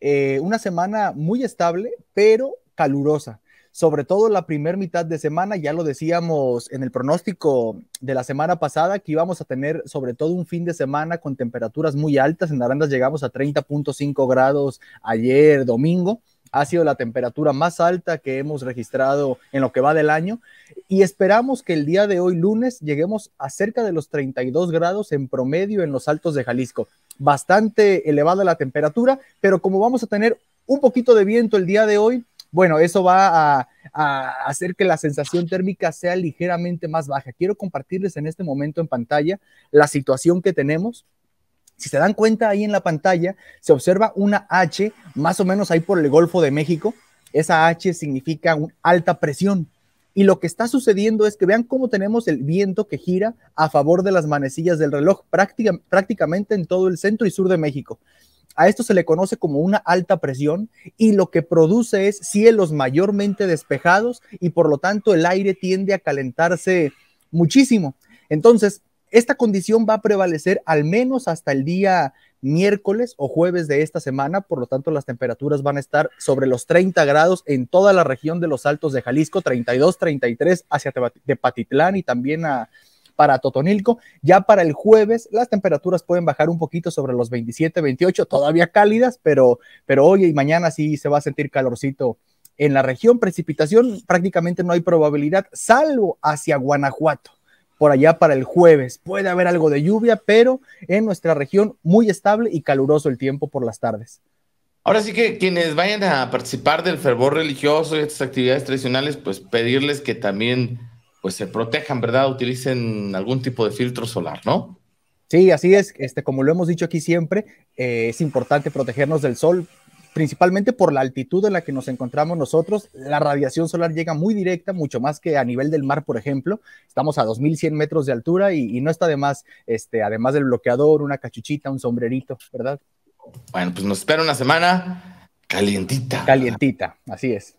Eh, una semana muy estable, pero calurosa. Sobre todo la primera mitad de semana, ya lo decíamos en el pronóstico de la semana pasada, que íbamos a tener sobre todo un fin de semana con temperaturas muy altas. En Arandas llegamos a 30.5 grados ayer domingo ha sido la temperatura más alta que hemos registrado en lo que va del año y esperamos que el día de hoy lunes lleguemos a cerca de los 32 grados en promedio en los altos de Jalisco bastante elevada la temperatura, pero como vamos a tener un poquito de viento el día de hoy, bueno, eso va a, hacer que la sensación térmica sea ligeramente más baja. Quiero compartirles en este momento en pantalla la situación que tenemos. Si se dan cuenta ahí en la pantalla, se observa una H más o menos ahí por el Golfo de México. Esa H significa una alta presión. Y lo que está sucediendo es que vean cómo tenemos el viento que gira a favor de las manecillas del reloj prácticamente en todo el centro y sur de México. A esto se le conoce como una alta presión y lo que produce es cielos mayormente despejados y por lo tanto el aire tiende a calentarse muchísimo. Entonces, esta condición va a prevalecer al menos hasta el día miércoles o jueves de esta semana, por lo tanto las temperaturas van a estar sobre los 30 grados en toda la región de los Altos de Jalisco, 32, 33 hacia Tepatitlán y también a, para Totonilco. Ya para el jueves las temperaturas pueden bajar un poquito sobre los 27, 28, todavía cálidas, pero, pero hoy y mañana sí se va a sentir calorcito. En la región precipitación prácticamente no hay probabilidad, salvo hacia Guanajuato por allá para el jueves. Puede haber algo de lluvia, pero en nuestra región muy estable y caluroso el tiempo por las tardes. Ahora sí que quienes vayan a participar del fervor religioso y estas actividades tradicionales, pues pedirles que también pues se protejan, ¿verdad? Utilicen algún tipo de filtro solar, ¿no? Sí, así es. Este, como lo hemos dicho aquí siempre, eh, es importante protegernos del sol principalmente por la altitud en la que nos encontramos nosotros, la radiación solar llega muy directa, mucho más que a nivel del mar, por ejemplo. Estamos a 2100 metros de altura y, no está de más, este, además del bloqueador, una cachuchita, un sombrerito, ¿verdad? Bueno, pues nos espera una semana calientita. Calientita, así es.